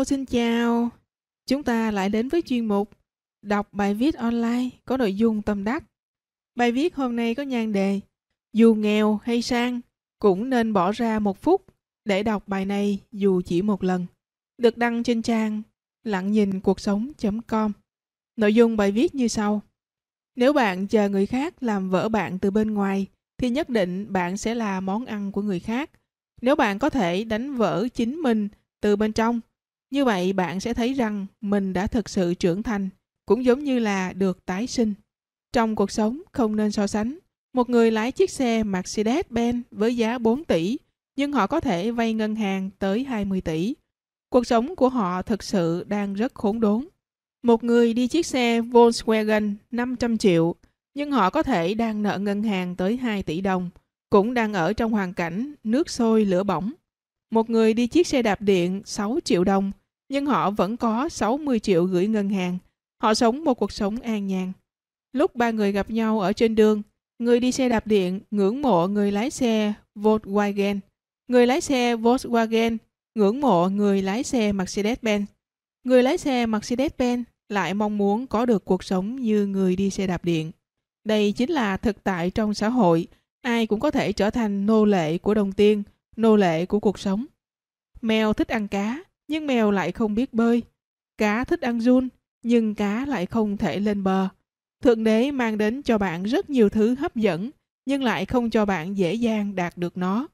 Hello, xin chào. Chúng ta lại đến với chuyên mục Đọc bài viết online có nội dung tâm đắc. Bài viết hôm nay có nhan đề Dù nghèo hay sang, cũng nên bỏ ra một phút để đọc bài này dù chỉ một lần. Được đăng trên trang lặng nhìn cuộc sống.com. Nội dung bài viết như sau. Nếu bạn chờ người khác làm vỡ bạn từ bên ngoài, thì nhất định bạn sẽ là món ăn của người khác. Nếu bạn có thể đánh vỡ chính mình từ bên trong, như vậy bạn sẽ thấy rằng mình đã thực sự trưởng thành, cũng giống như là được tái sinh. Trong cuộc sống không nên so sánh. Một người lái chiếc xe Mercedes-Benz với giá 4 tỷ, nhưng họ có thể vay ngân hàng tới 20 tỷ. Cuộc sống của họ thực sự đang rất khốn đốn. Một người đi chiếc xe Volkswagen 500 triệu, nhưng họ có thể đang nợ ngân hàng tới 2 tỷ đồng, cũng đang ở trong hoàn cảnh nước sôi lửa bỏng. Một người đi chiếc xe đạp điện 6 triệu đồng, nhưng họ vẫn có 60 triệu gửi ngân hàng. Họ sống một cuộc sống an nhàn. Lúc ba người gặp nhau ở trên đường, người đi xe đạp điện ngưỡng mộ người lái xe Volkswagen. Người lái xe Volkswagen ngưỡng mộ người lái xe Mercedes-Benz. Người lái xe Mercedes-Benz lại mong muốn có được cuộc sống như người đi xe đạp điện. Đây chính là thực tại trong xã hội, ai cũng có thể trở thành nô lệ của đồng tiền, nô lệ của cuộc sống. Mèo thích ăn cá, nhưng mèo lại không biết bơi. Cá thích ăn run, nhưng cá lại không thể lên bờ. Thượng đế mang đến cho bạn rất nhiều thứ hấp dẫn, nhưng lại không cho bạn dễ dàng đạt được nó.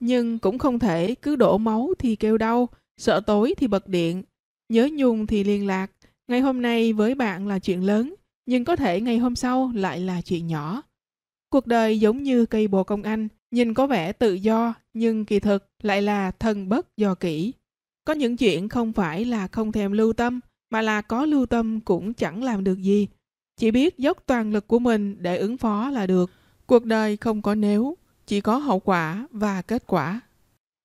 Nhưng cũng không thể cứ đổ máu thì kêu đau, sợ tối thì bật điện, nhớ nhung thì liên lạc. Ngày hôm nay với bạn là chuyện lớn, nhưng có thể ngày hôm sau lại là chuyện nhỏ. Cuộc đời giống như cây bồ công anh, nhìn có vẻ tự do nhưng kỳ thực lại là thân bất do kỹ. Có những chuyện không phải là không thèm lưu tâm, mà là có lưu tâm cũng chẳng làm được gì. Chỉ biết dốc toàn lực của mình để ứng phó là được. Cuộc đời không có nếu, chỉ có hậu quả và kết quả.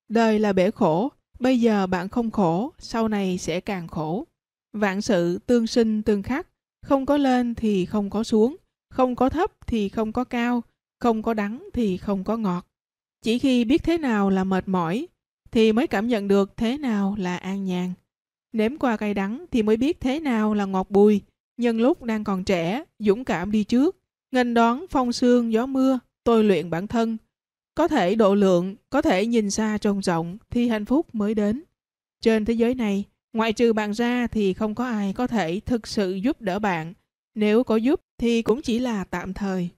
Đời là bể khổ, bây giờ bạn không khổ, sau này sẽ càng khổ. Vạn sự tương sinh tương khắc, không có lên thì không có xuống, không có thấp thì không có cao, không có đắng thì không có ngọt. Chỉ khi biết thế nào là mệt mỏi, thì mới cảm nhận được thế nào là an nhàn. Nếm qua cay đắng thì mới biết thế nào là ngọt bùi. Nhân lúc đang còn trẻ, dũng cảm đi trước, nghênh đón phong sương gió mưa, tôi luyện bản thân. Có thể độ lượng, có thể nhìn xa trông rộng thì hạnh phúc mới đến. Trên thế giới này, ngoại trừ bạn ra thì không có ai có thể thực sự giúp đỡ bạn. Nếu có giúp thì cũng chỉ là tạm thời.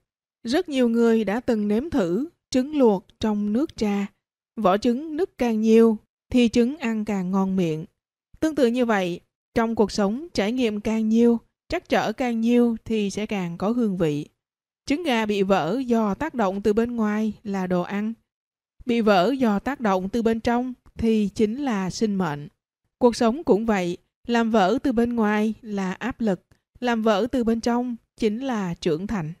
Rất nhiều người đã từng nếm thử trứng luộc trong nước trà Vỏ trứng nứt càng nhiều thì trứng ăn càng ngon miệng. Tương tự như vậy, trong cuộc sống trải nghiệm càng nhiều, trắc trở càng nhiều thì sẽ càng có hương vị. Trứng gà bị vỡ do tác động từ bên ngoài là đồ ăn. Bị vỡ do tác động từ bên trong thì chính là sinh mệnh. Cuộc sống cũng vậy, làm vỡ từ bên ngoài là áp lực, làm vỡ từ bên trong chính là trưởng thành.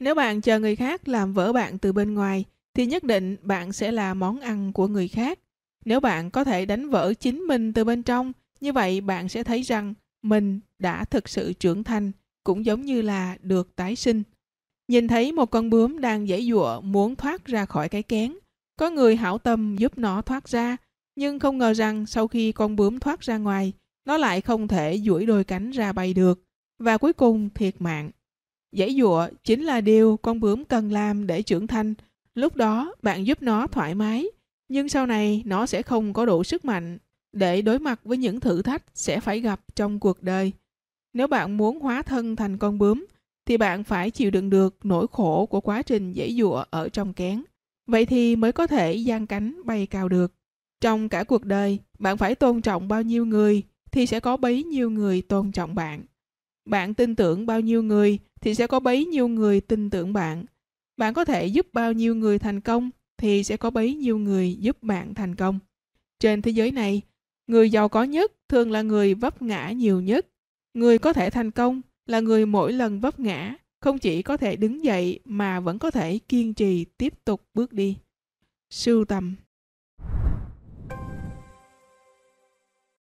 Nếu bạn chờ người khác làm vỡ bạn từ bên ngoài thì nhất định bạn sẽ là món ăn của người khác. Nếu bạn có thể đánh vỡ chính mình từ bên trong, như vậy bạn sẽ thấy rằng mình đã thực sự trưởng thành, cũng giống như là được tái sinh. Nhìn thấy một con bướm đang dãy dụa muốn thoát ra khỏi cái kén. Có người hảo tâm giúp nó thoát ra, nhưng không ngờ rằng sau khi con bướm thoát ra ngoài, nó lại không thể duỗi đôi cánh ra bay được và cuối cùng thiệt mạng. Dãy dụa chính là điều con bướm cần làm để trưởng thành Lúc đó bạn giúp nó thoải mái, nhưng sau này nó sẽ không có đủ sức mạnh để đối mặt với những thử thách sẽ phải gặp trong cuộc đời. Nếu bạn muốn hóa thân thành con bướm, thì bạn phải chịu đựng được nỗi khổ của quá trình dễ dụa ở trong kén. Vậy thì mới có thể gian cánh bay cao được. Trong cả cuộc đời, bạn phải tôn trọng bao nhiêu người thì sẽ có bấy nhiêu người tôn trọng bạn. Bạn tin tưởng bao nhiêu người thì sẽ có bấy nhiêu người tin tưởng bạn bạn có thể giúp bao nhiêu người thành công thì sẽ có bấy nhiêu người giúp bạn thành công trên thế giới này người giàu có nhất thường là người vấp ngã nhiều nhất người có thể thành công là người mỗi lần vấp ngã không chỉ có thể đứng dậy mà vẫn có thể kiên trì tiếp tục bước đi sưu tầm